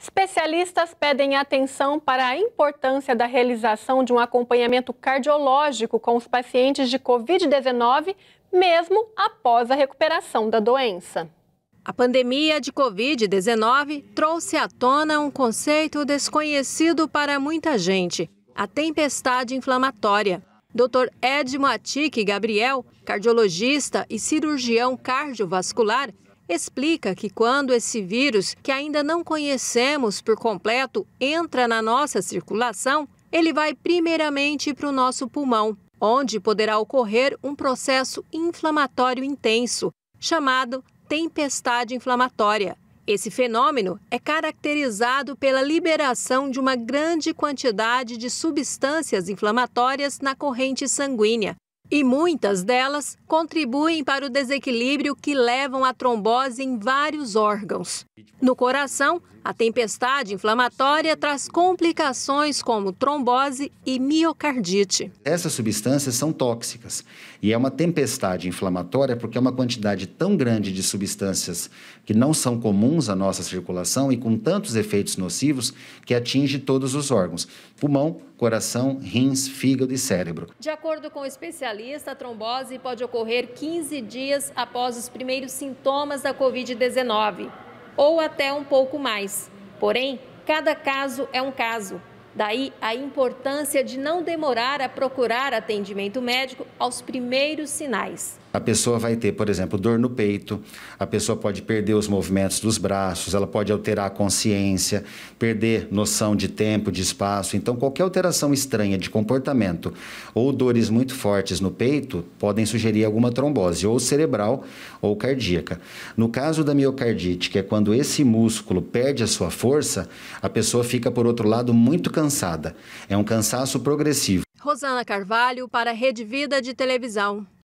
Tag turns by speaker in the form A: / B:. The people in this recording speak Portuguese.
A: Especialistas pedem atenção para a importância da realização de um acompanhamento cardiológico com os pacientes de Covid-19, mesmo após a recuperação da doença. A pandemia de Covid-19 trouxe à tona um conceito desconhecido para muita gente: a tempestade inflamatória. Dr. Edmo Atique Gabriel, cardiologista e cirurgião cardiovascular, explica que quando esse vírus, que ainda não conhecemos por completo, entra na nossa circulação, ele vai primeiramente para o nosso pulmão, onde poderá ocorrer um processo inflamatório intenso, chamado tempestade inflamatória. Esse fenômeno é caracterizado pela liberação de uma grande quantidade de substâncias inflamatórias na corrente sanguínea, e muitas delas contribuem para o desequilíbrio que levam à trombose em vários órgãos. No coração, a tempestade inflamatória traz complicações como trombose e miocardite.
B: Essas substâncias são tóxicas e é uma tempestade inflamatória porque é uma quantidade tão grande de substâncias que não são comuns à nossa circulação e com tantos efeitos nocivos que atinge todos os órgãos: pulmão, coração, rins, fígado e cérebro.
A: De acordo com o especialista, a trombose pode ocorrer 15 dias após os primeiros sintomas da Covid-19 ou até um pouco mais. Porém, cada caso é um caso Daí a importância de não demorar a procurar atendimento médico aos primeiros sinais.
B: A pessoa vai ter, por exemplo, dor no peito, a pessoa pode perder os movimentos dos braços, ela pode alterar a consciência, perder noção de tempo, de espaço. Então, qualquer alteração estranha de comportamento ou dores muito fortes no peito podem sugerir alguma trombose, ou cerebral ou cardíaca. No caso da miocardite, que é quando esse músculo perde a sua força, a pessoa fica, por outro lado, muito cansada cansada. É um cansaço progressivo.
A: Rosana Carvalho para a Rede Vida de Televisão.